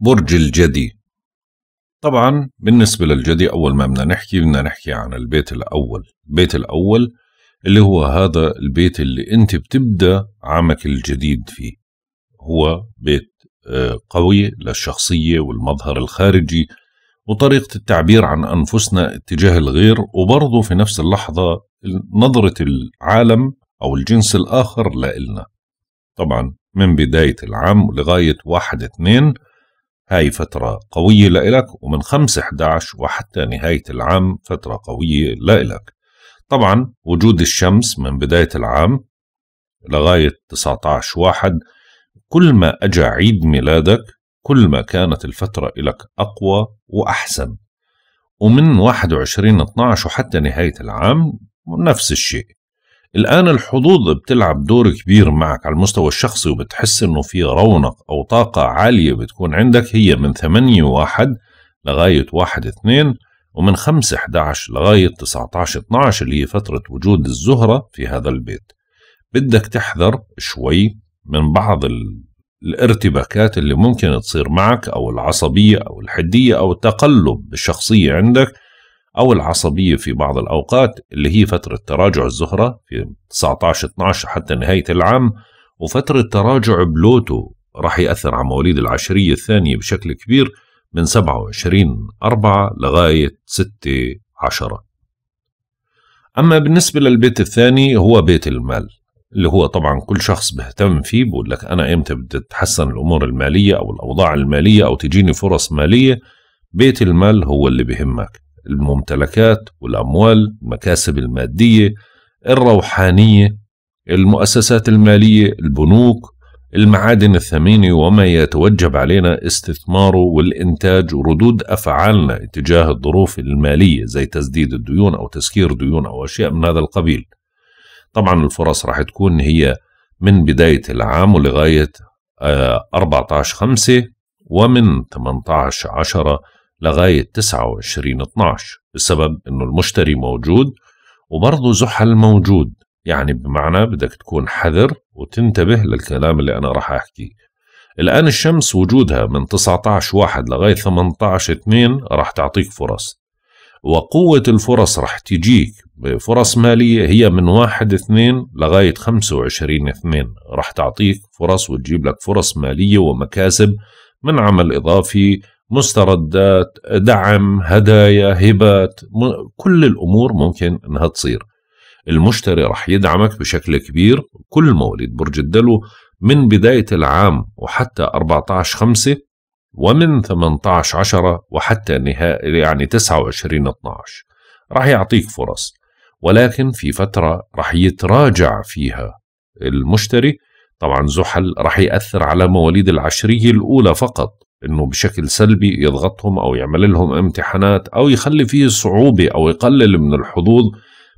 برج الجدي طبعا بالنسبة للجدي أول ما بدنا نحكي بدنا نحكي عن البيت الأول البيت الأول اللي هو هذا البيت اللي أنت بتبدأ عامك الجديد فيه هو بيت آه، قوي للشخصية والمظهر الخارجي وطريقة التعبير عن أنفسنا اتجاه الغير وبرضه في نفس اللحظة نظرة العالم أو الجنس الآخر لإلنا طبعا من بداية العام لغاية واحد اثنين هاي فترة قوية لإلك ومن 5 11 وحتى نهاية العام فترة قوية لإلك طبعا وجود الشمس من بداية العام لغاية 19 واحد كل ما أجا عيد ميلادك كل ما كانت الفترة إلك أقوى وأحسن ومن 21 12 وحتى نهاية العام نفس الشيء الآن الحظوظ بتلعب دور كبير معك على المستوى الشخصي وبتحس إنه في رونق أو طاقة عالية بتكون عندك هي من 8 واحد لغاية واحد اثنين ومن 5 11 لغاية 19 12 اللي هي فترة وجود الزهرة في هذا البيت بدك تحذر شوي من بعض الارتباكات اللي ممكن تصير معك أو العصبية أو الحدية أو التقلب الشخصية عندك أو العصبية في بعض الأوقات اللي هي فترة تراجع الزهرة في 19-12 حتى نهاية العام وفترة تراجع بلوتو راح يأثر على مواليد العشرية الثانية بشكل كبير من 27 4 لغاية 6 10 أما بالنسبة للبيت الثاني هو بيت المال اللي هو طبعا كل شخص بيهتم فيه بقول لك أنا إمتى بدي أتحسن الأمور المالية أو الأوضاع المالية أو تجيني فرص مالية بيت المال هو اللي بهمك الممتلكات والأموال المكاسب المادية الروحانية المؤسسات المالية البنوك المعادن الثمينة وما يتوجب علينا استثماره والإنتاج وردود أفعالنا اتجاه الظروف المالية زي تسديد الديون أو تسكير ديون أو أشياء من هذا القبيل طبعا الفرص راح تكون هي من بداية العام ولغاية 14 آه، 5 ومن 18 10 لغاية 29/12 بسبب إنه المشتري موجود وبرضه زحل موجود يعني بمعنى بدك تكون حذر وتنتبه للكلام اللي أنا راح أحكيه الآن الشمس وجودها من 19 واحد لغاية 18 2 راح تعطيك فرص وقوة الفرص راح تجيك بفرص مالية هي من واحد اثنين لغاية 25 25-2 اثنين راح تعطيك فرص وتجيب لك فرص مالية ومكاسب من عمل إضافي مستردات دعم هدايا هبات كل الأمور ممكن أنها تصير المشتري رح يدعمك بشكل كبير كل مواليد برج الدلو من بداية العام وحتى 14 5 ومن 18 10 وحتى نهاية يعني 29 12 راح يعطيك فرص ولكن في فترة راح يتراجع فيها المشتري طبعا زحل راح يأثر على مواليد العشرية الأولى فقط انه بشكل سلبي يضغطهم او يعمل لهم امتحانات او يخلي فيه صعوبه او يقلل من الحظوظ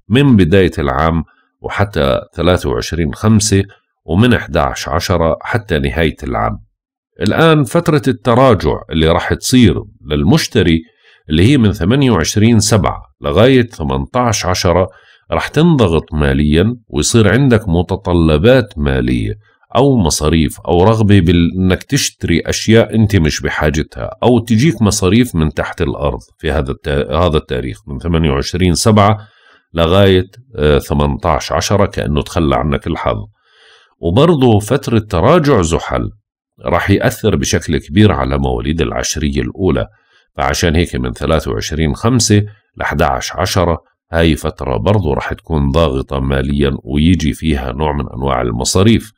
من بدايه العام وحتى 23 5 ومن 11 10 حتى نهايه العام. الان فتره التراجع اللي راح تصير للمشتري اللي هي من 28 7 لغايه 18 10 راح تنضغط ماليا ويصير عندك متطلبات ماليه أو مصاريف أو رغبة بأنك تشتري أشياء أنت مش بحاجتها أو تجيك مصاريف من تحت الأرض في هذا هذا التاريخ من 28 7 لغاية 18 آه، 10 كأنه تخلى عنك الحظ وبرضه فترة تراجع زحل راح يأثر بشكل كبير على مواليد العشرية الأولى فعشان هيك من 23 5 ل 11 10 هاي فترة برضه راح تكون ضاغطة ماليا ويجي فيها نوع من أنواع المصاريف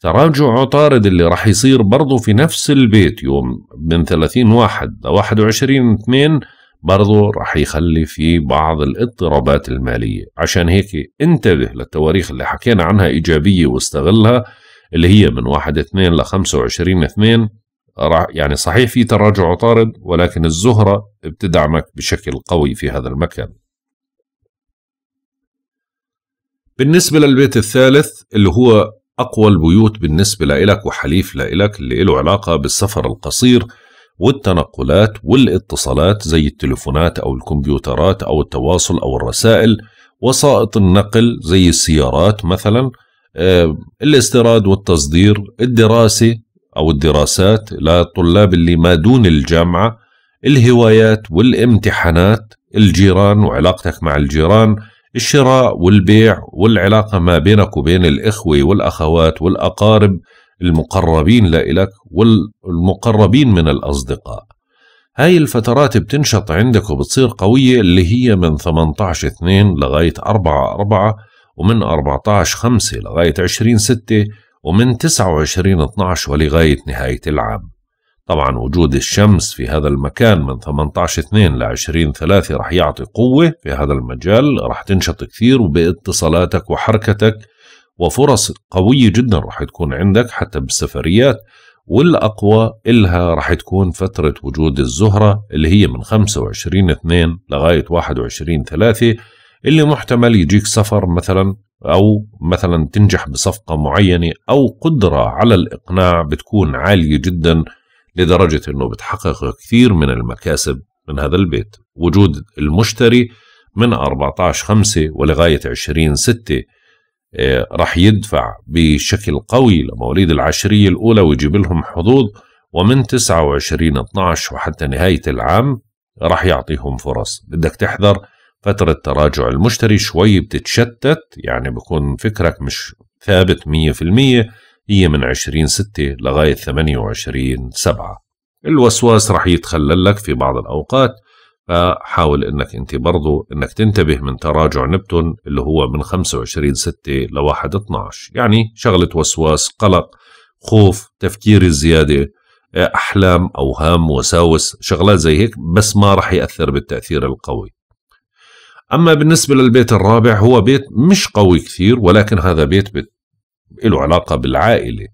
تراجع طارد اللي راح يصير برضه في نفس البيت يوم من 30 واحد ل 21 2 برضه راح يخلي في بعض الاضطرابات المالية عشان هيك انتبه للتواريخ اللي حكينا عنها إيجابية واستغلها اللي هي من 1 2 ل 25 2 يعني صحيح في تراجع طارد ولكن الزهرة بتدعمك بشكل قوي في هذا المكان بالنسبة للبيت الثالث اللي هو أقوى البيوت بالنسبة لإلك وحليف لإلك اللي له علاقة بالسفر القصير والتنقلات والاتصالات زي التليفونات أو الكمبيوترات أو التواصل أو الرسائل وسائط النقل زي السيارات مثلا آه، الاستيراد والتصدير الدراسة أو الدراسات للطلاب اللي ما دون الجامعة الهوايات والامتحانات الجيران وعلاقتك مع الجيران الشراء والبيع والعلاقة ما بينك وبين الإخوة والأخوات والأقارب المقربين لإلك والمقربين من الأصدقاء هاي الفترات بتنشط عندك وبتصير قوية اللي هي من 18 2 لغاية 4 4 ومن 14 5 لغاية 20 6 ومن 29 12 ولغاية نهاية العام طبعا وجود الشمس في هذا المكان من 18 2 ل 20 3 رح يعطي قوة في هذا المجال رح تنشط كثير وباتصالاتك وحركتك وفرص قوية جدا رح تكون عندك حتى بالسفريات والأقوى إلها رح تكون فترة وجود الزهرة اللي هي من 25 2 لغاية 21 3 اللي محتمل يجيك سفر مثلا أو مثلا تنجح بصفقة معينة أو قدرة على الإقناع بتكون عالية جدا لدرجة أنه بتحقق كثير من المكاسب من هذا البيت وجود المشتري من 14 5 ولغاية 20 6 آه، رح يدفع بشكل قوي لمواليد العشرية الأولى ويجيب لهم حظوظ ومن 29 12 وحتى نهاية العام رح يعطيهم فرص بدك تحذر فترة تراجع المشتري شوي بتتشتت يعني بكون فكرك مش ثابت 100% هي من 20 6 لغاية 28 7 الوسواس رح يتخلل لك في بعض الأوقات فحاول انك انت برضو انك تنتبه من تراجع نبتون اللي هو من 25 6 ل 1 12 يعني شغلة وسواس قلق خوف تفكير الزيادة أحلام أوهام وساوس شغلات زي هيك بس ما رح يأثر بالتأثير القوي أما بالنسبة للبيت الرابع هو بيت مش قوي كثير ولكن هذا بيت له علاقة بالعائلة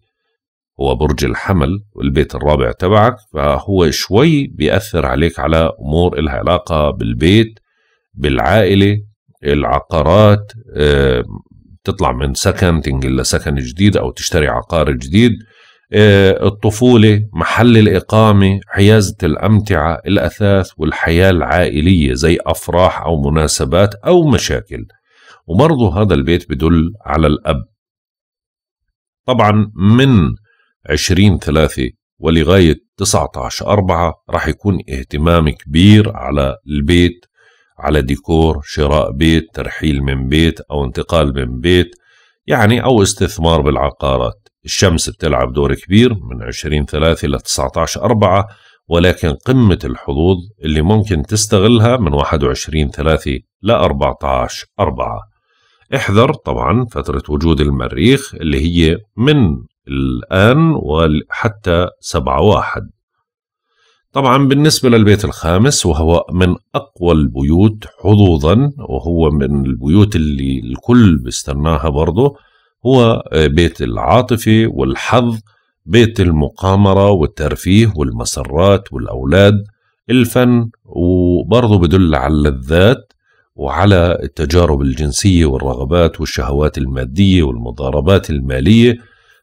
هو برج الحمل والبيت الرابع تبعك فهو شوي بيأثر عليك على أمور إلها علاقة بالبيت بالعائلة العقارات آه، تطلع من سكن تنقل لسكن جديد أو تشتري عقار جديد آه، الطفولة محل الإقامة حيازة الأمتعة الأثاث والحياة العائلية زي أفراح أو مناسبات أو مشاكل وبرضه هذا البيت بدل على الأب طبعا من 20 ثلاثة ولغاية 19 أربعة راح يكون اهتمام كبير على البيت على ديكور شراء بيت ترحيل من بيت أو انتقال من بيت يعني أو استثمار بالعقارات الشمس بتلعب دور كبير من 20 ثلاثة ل 19 أربعة ولكن قمة الحظوظ اللي ممكن تستغلها من 21 ثلاثة ل 14 أربعة احذر طبعا فترة وجود المريخ اللي هي من الآن وحتى سبعة واحد طبعا بالنسبة للبيت الخامس وهو من أقوى البيوت حظوظا وهو من البيوت اللي الكل بيستناها برضه هو بيت العاطفة والحظ بيت المقامرة والترفيه والمسرات والأولاد الفن وبرضه بدل على اللذات وعلى التجارب الجنسية والرغبات والشهوات المادية والمضاربات المالية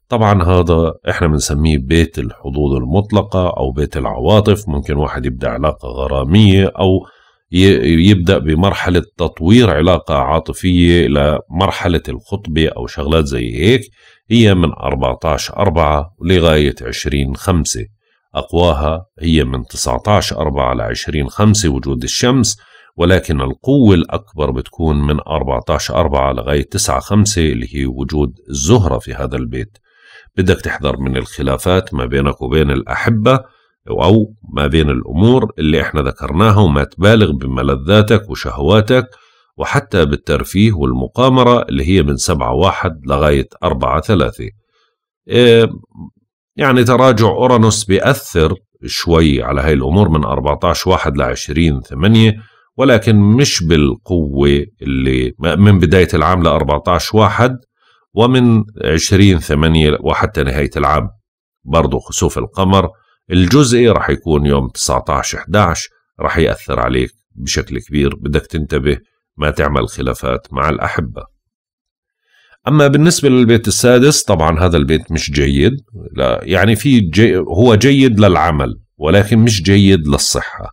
طبعا هذا احنا بنسميه بيت الحظوظ المطلقة او بيت العواطف ممكن واحد يبدأ علاقة غرامية او يبدأ بمرحلة تطوير علاقة عاطفية لمرحلة الخطبة أو شغلات زي هيك هي من 14 4 لغاية 20 5 أقواها هي من 19 4 ل 20 5 وجود الشمس ولكن القوة الأكبر بتكون من 14 4 لغاية 9 5 اللي هي وجود الزهرة في هذا البيت بدك تحذر من الخلافات ما بينك وبين الأحبة أو ما بين الأمور اللي احنا ذكرناها وما تبالغ بملذاتك وشهواتك وحتى بالترفيه والمقامرة اللي هي من 7-1 لغاية 4 4-3 إيه، يعني تراجع أورانوس بيأثر شوي على هاي الأمور من 14 1 ل 20 8 ولكن مش بالقوة اللي من بداية العام ل 14 واحد ومن 20 8 وحتى نهاية العام برضو خسوف القمر الجزئي رح يكون يوم 19 11 رح يأثر عليك بشكل كبير بدك تنتبه ما تعمل خلافات مع الأحبة أما بالنسبة للبيت السادس طبعا هذا البيت مش جيد لا يعني في جي هو جيد للعمل ولكن مش جيد للصحة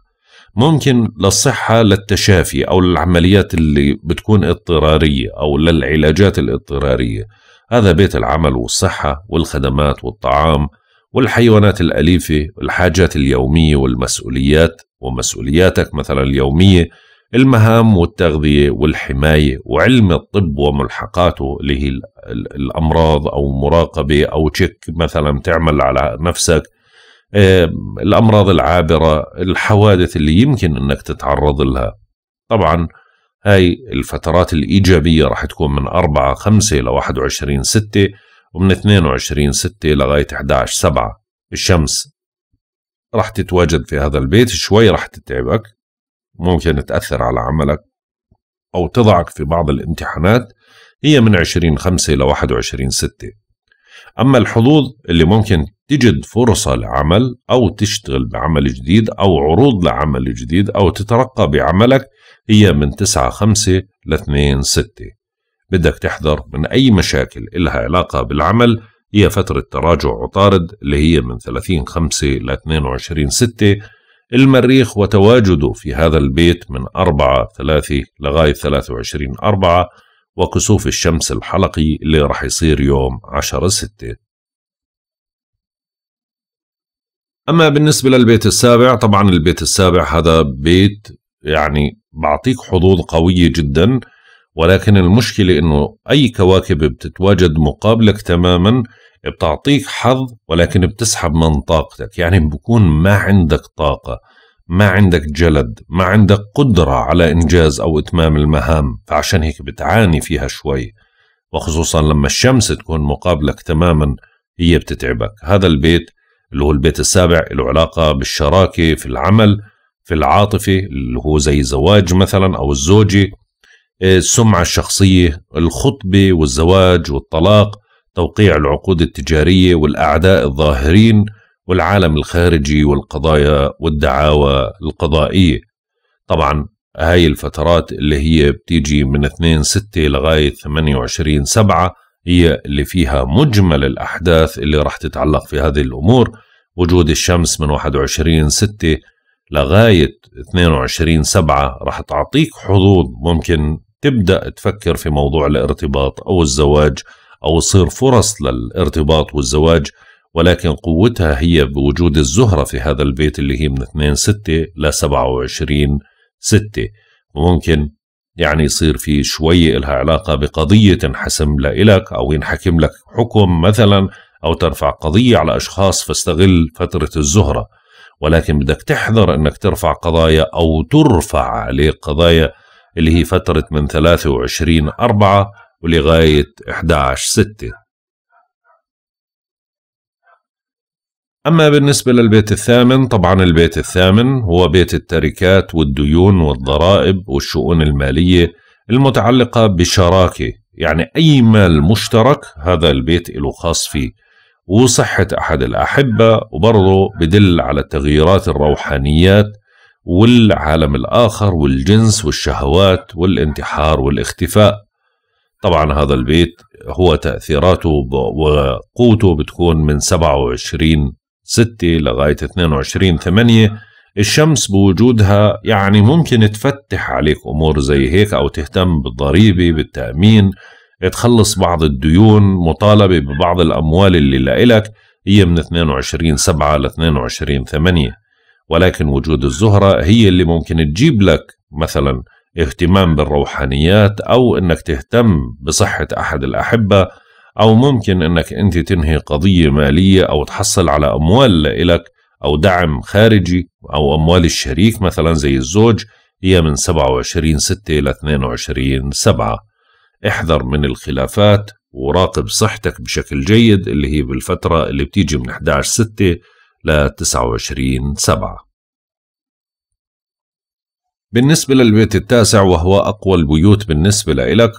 ممكن للصحة للتشافي أو للعمليات اللي بتكون اضطرارية أو للعلاجات الاضطرارية هذا بيت العمل والصحة والخدمات والطعام والحيوانات الأليفة والحاجات اليومية والمسؤوليات ومسؤولياتك مثلا اليومية المهام والتغذية والحماية وعلم الطب وملحقاته اللي هي الأمراض أو مراقبة أو تشيك مثلا تعمل على نفسك آه، الأمراض العابرة الحوادث اللي يمكن أنك تتعرض لها طبعا هاي الفترات الإيجابية راح تكون من 4 5 إلى 21 6 ومن 22 6 لغاية 11 7 الشمس راح تتواجد في هذا البيت شوي راح تتعبك ممكن تأثر على عملك أو تضعك في بعض الامتحانات هي من 20 5 ل 21 6 أما الحظوظ اللي ممكن تجد فرصة لعمل أو تشتغل بعمل جديد أو عروض لعمل جديد أو تترقى بعملك هي من 9 5 ل 2 6 بدك تحذر من أي مشاكل إلها علاقة بالعمل هي فترة تراجع عطارد اللي هي من 30 5 ل 22 6 المريخ وتواجده في هذا البيت من 4 3 لغاية 23 4 وكسوف الشمس الحلقي اللي رح يصير يوم 10 6 أما بالنسبة للبيت السابع طبعا البيت السابع هذا بيت يعني بعطيك حظوظ قوية جدا ولكن المشكلة أنه أي كواكب بتتواجد مقابلك تماما بتعطيك حظ ولكن بتسحب من طاقتك يعني بكون ما عندك طاقة ما عندك جلد ما عندك قدرة على إنجاز أو إتمام المهام فعشان هيك بتعاني فيها شوي وخصوصا لما الشمس تكون مقابلك تماما هي بتتعبك هذا البيت اللي هو البيت السابع له علاقة بالشراكة في العمل في العاطفة اللي هو زي الزواج مثلا أو الزوجة آه، السمعة الشخصية الخطبة والزواج والطلاق توقيع العقود التجارية والأعداء الظاهرين والعالم الخارجي والقضايا والدعاوى القضائية طبعا هاي الفترات اللي هي بتيجي من 2 6 لغاية 28 7 هي اللي فيها مجمل الأحداث اللي راح تتعلق في هذه الأمور وجود الشمس من 21 6 لغاية 22 7 راح تعطيك حظوظ ممكن تبدأ تفكر في موضوع الارتباط أو الزواج أو يصير فرص للارتباط والزواج ولكن قوتها هي بوجود الزهرة في هذا البيت اللي هي من 2 6 ل 27 6 وممكن يعني يصير في شوية لها علاقة بقضية تنحسم لإلك أو ينحكم لك حكم مثلا أو ترفع قضية على أشخاص فاستغل فترة الزهرة ولكن بدك تحذر أنك ترفع قضايا أو ترفع عليك قضايا اللي هي فترة من 23 4 ولغاية 11 6 أما بالنسبة للبيت الثامن طبعا البيت الثامن هو بيت التركات والديون والضرائب والشؤون المالية المتعلقة بشراكة يعني أي مال مشترك هذا البيت له خاص فيه وصحة أحد الأحبة وبرضه بدل على التغييرات الروحانيات والعالم الآخر والجنس والشهوات والانتحار والاختفاء طبعا هذا البيت هو تأثيراته وقوته بتكون من 27 6 لغاية 22 8 الشمس بوجودها يعني ممكن تفتح عليك أمور زي هيك أو تهتم بالضريبة بالتأمين تخلص بعض الديون مطالبة ببعض الأموال اللي لإلك هي من 22 7 ل 22 8 ولكن وجود الزهرة هي اللي ممكن تجيب لك مثلا اهتمام بالروحانيات أو أنك تهتم بصحة أحد الأحبة أو ممكن أنك أنت تنهي قضية مالية أو تحصل على أموال لإلك أو دعم خارجي أو أموال الشريك مثلا زي الزوج هي من 27 6 ل 22 7 احذر من الخلافات وراقب صحتك بشكل جيد اللي هي بالفترة اللي بتيجي من 11 6 ل 29 7 بالنسبة للبيت التاسع وهو أقوى البيوت بالنسبة لإلك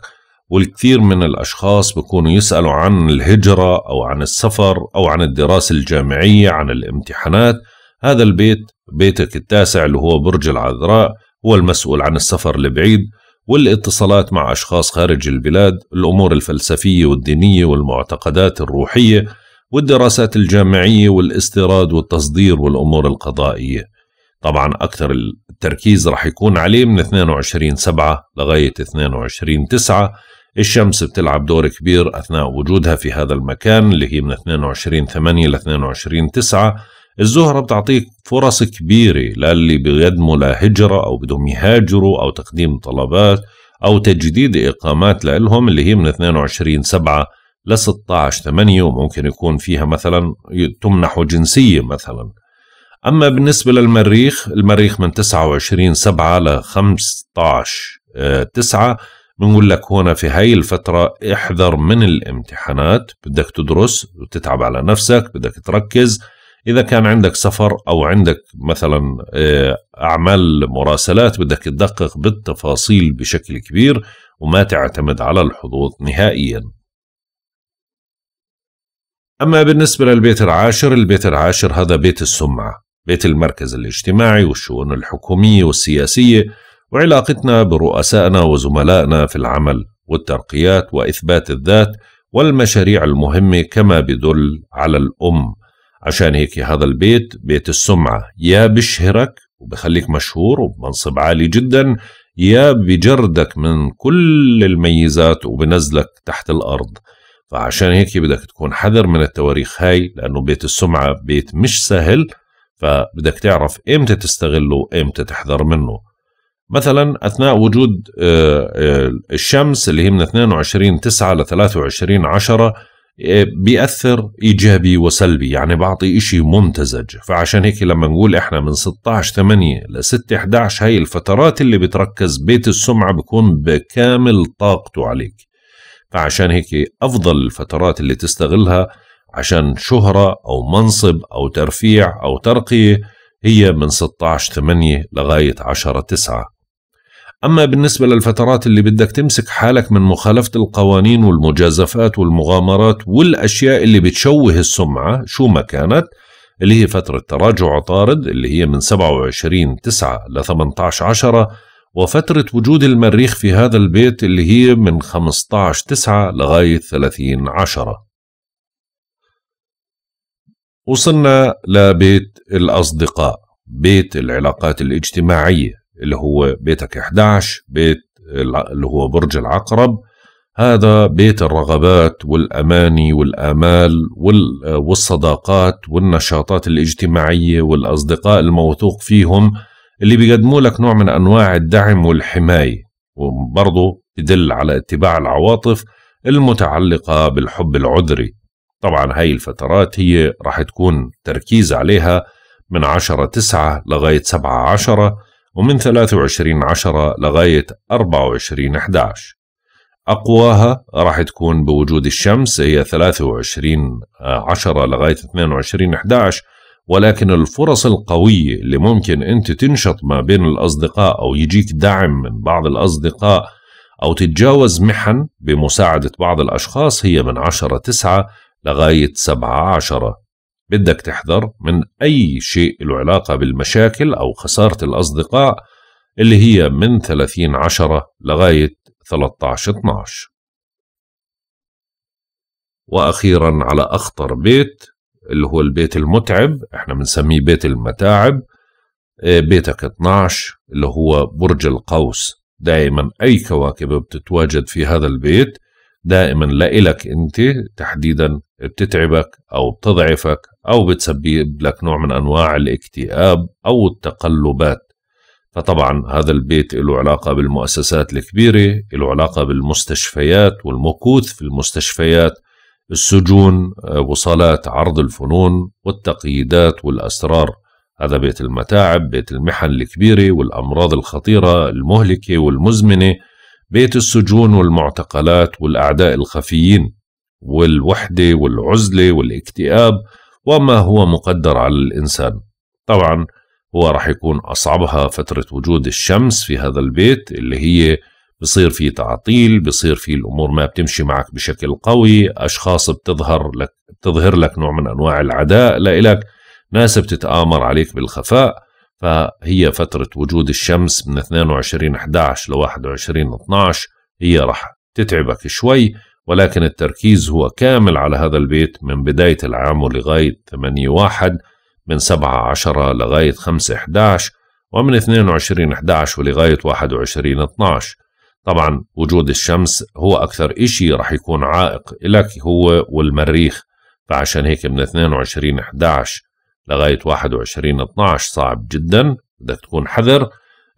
والكثير من الأشخاص بكونوا يسألوا عن الهجرة أو عن السفر أو عن الدراسة الجامعية عن الامتحانات هذا البيت بيتك التاسع اللي هو برج العذراء هو المسؤول عن السفر البعيد والاتصالات مع أشخاص خارج البلاد الأمور الفلسفية والدينية والمعتقدات الروحية والدراسات الجامعية والاستيراد والتصدير والأمور القضائية طبعا أكثر التركيز راح يكون عليه من 22 7 لغاية 22 9 الشمس بتلعب دور كبير أثناء وجودها في هذا المكان اللي هي من 22 8 ل 22 9 الزهرة بتعطيك فرص كبيرة للي بيقدموا لهجرة أو بدهم يهاجروا أو تقديم طلبات أو تجديد إقامات لهم اللي هي من 22 7 ل 16 8 وممكن يكون فيها مثلا تمنح جنسية مثلا أما بالنسبة للمريخ المريخ من 29 7 ل 15 9 بنقول لك هنا في هاي الفترة احذر من الامتحانات بدك تدرس وتتعب على نفسك بدك تركز إذا كان عندك سفر أو عندك مثلا آه، أعمال مراسلات بدك تدقق بالتفاصيل بشكل كبير وما تعتمد على الحظوظ نهائيا أما بالنسبة للبيت العاشر البيت العاشر هذا بيت السمعة بيت المركز الاجتماعي والشؤون الحكومية والسياسية وعلاقتنا برؤسائنا وزملائنا في العمل والترقيات واثبات الذات والمشاريع المهمه كما بدل على الام عشان هيك هذا البيت بيت السمعه يا بشهرك وبخليك مشهور وبمنصب عالي جدا يا بجردك من كل الميزات وبنزلك تحت الارض فعشان هيك بدك تكون حذر من التواريخ هاي لانه بيت السمعه بيت مش سهل فبدك تعرف امتى تستغله امتى تحذر منه مثلا اثناء وجود آه، آه، الشمس اللي هي من 22 9 ل 23 10 بيأثر ايجابي وسلبي يعني بعطي إشي ممتزج فعشان هيك لما نقول احنا من 16 8 ل 6 11 هاي الفترات اللي بتركز بيت السمعه بكون بكامل طاقته عليك فعشان هيك افضل الفترات اللي تستغلها عشان شهره او منصب او ترفيع او ترقيه هي من 16 8 لغايه 10 9 أما بالنسبة للفترات اللي بدك تمسك حالك من مخالفة القوانين والمجازفات والمغامرات والأشياء اللي بتشوه السمعة شو ما كانت اللي هي فترة تراجع عطارد اللي هي من 27 9 ل 18 10 وفترة وجود المريخ في هذا البيت اللي هي من 15 9 لغاية 30 10 وصلنا لبيت الأصدقاء بيت العلاقات الاجتماعية اللي هو بيتك 11 بيت اللي هو برج العقرب هذا بيت الرغبات والأماني والآمال والصداقات والنشاطات الاجتماعية والأصدقاء الموثوق فيهم اللي بيقدموا لك نوع من أنواع الدعم والحماية وبرضه بدل على اتباع العواطف المتعلقة بالحب العذري طبعا هاي الفترات هي راح تكون تركيز عليها من 10 9 لغاية 7 10 ومن 23 10 لغاية 24 11 أقواها راح تكون بوجود الشمس هي 23 10 لغاية 22 11 ولكن الفرص القوية اللي ممكن أنت تنشط ما بين الأصدقاء أو يجيك دعم من بعض الأصدقاء أو تتجاوز محن بمساعدة بعض الأشخاص هي من 10 9 لغاية 7 10 بدك تحذر من أي شيء له علاقة بالمشاكل أو خسارة الأصدقاء اللي هي من 30 عشرة لغاية 13 12 وأخيرا على أخطر بيت اللي هو البيت المتعب احنا بنسميه بيت المتاعب آه، بيتك 12 اللي هو برج القوس دائما أي كواكب بتتواجد في هذا البيت دائما لإلك أنت تحديدا بتتعبك أو بتضعفك أو بتسبب لك نوع من أنواع الاكتئاب أو التقلبات فطبعا هذا البيت له علاقة بالمؤسسات الكبيرة له علاقة بالمستشفيات والمكوث في المستشفيات السجون آه، وصالات عرض الفنون والتقييدات والأسرار هذا بيت المتاعب بيت المحن الكبيرة والأمراض الخطيرة المهلكة والمزمنة بيت السجون والمعتقلات والأعداء الخفيين والوحدة والعزلة والاكتئاب وما هو مقدر على الإنسان طبعا هو رح يكون أصعبها فترة وجود الشمس في هذا البيت اللي هي بصير في تعطيل بصير في الأمور ما بتمشي معك بشكل قوي أشخاص بتظهر لك بتظهر لك نوع من أنواع العداء لإلك ناس بتتآمر عليك بالخفاء فهي فترة وجود الشمس من 22 11 ل 21 12 هي راح تتعبك شوي ولكن التركيز هو كامل على هذا البيت من بداية العام ولغاية 8 1 من 7 10 لغاية 5 11 ومن 22 11 ولغاية 21 12 طبعا وجود الشمس هو أكثر إشي راح يكون عائق لك هو والمريخ فعشان هيك من 22 11 لغاية 21 12 صعب جدا بدك تكون حذر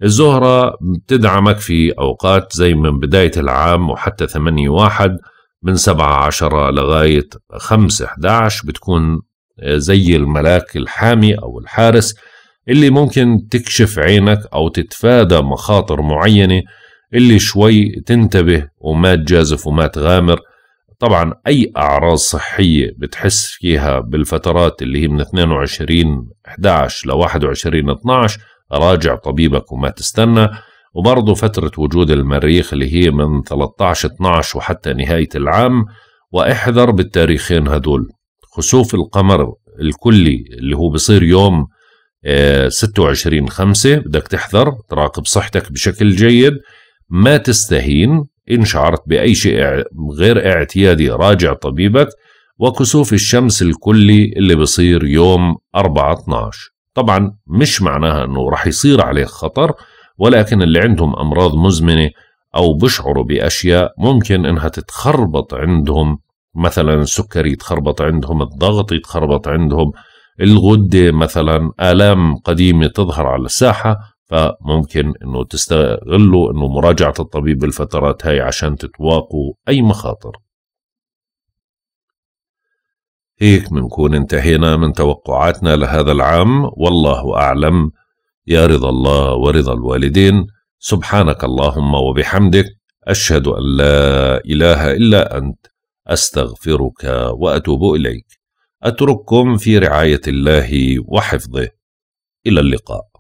الزهرة بتدعمك في أوقات زي من بداية العام وحتى 8 واحد من 17 لغاية 5 11 بتكون زي الملاك الحامي أو الحارس اللي ممكن تكشف عينك أو تتفادى مخاطر معينة اللي شوي تنتبه وما تجازف وما تغامر طبعا اي اعراض صحيه بتحس فيها بالفترات اللي هي من 22 11 ل 21 12 راجع طبيبك وما تستنى وبرضه فترة وجود المريخ اللي هي من 13 12 وحتى نهاية العام واحذر بالتاريخين هدول خسوف القمر الكلي اللي هو بصير يوم 26 آه، 5 بدك تحذر تراقب صحتك بشكل جيد ما تستهين إن شعرت بأي شيء غير اعتيادي راجع طبيبك وكسوف الشمس الكلي اللي بصير يوم 4 12 طبعا مش معناها أنه رح يصير عليه خطر ولكن اللي عندهم أمراض مزمنة أو بشعروا بأشياء ممكن إنها تتخربط عندهم مثلا السكري يتخربط عندهم الضغط يتخربط عندهم الغدة مثلا آلام قديمة تظهر على الساحة فممكن انه تستغلوا انه مراجعه الطبيب بالفترات هاي عشان تتواقوا اي مخاطر هيك بنكون انتهينا من توقعاتنا لهذا العام والله اعلم يا رضا الله ورضا الوالدين سبحانك اللهم وبحمدك اشهد ان لا اله الا انت استغفرك واتوب اليك اترككم في رعايه الله وحفظه الى اللقاء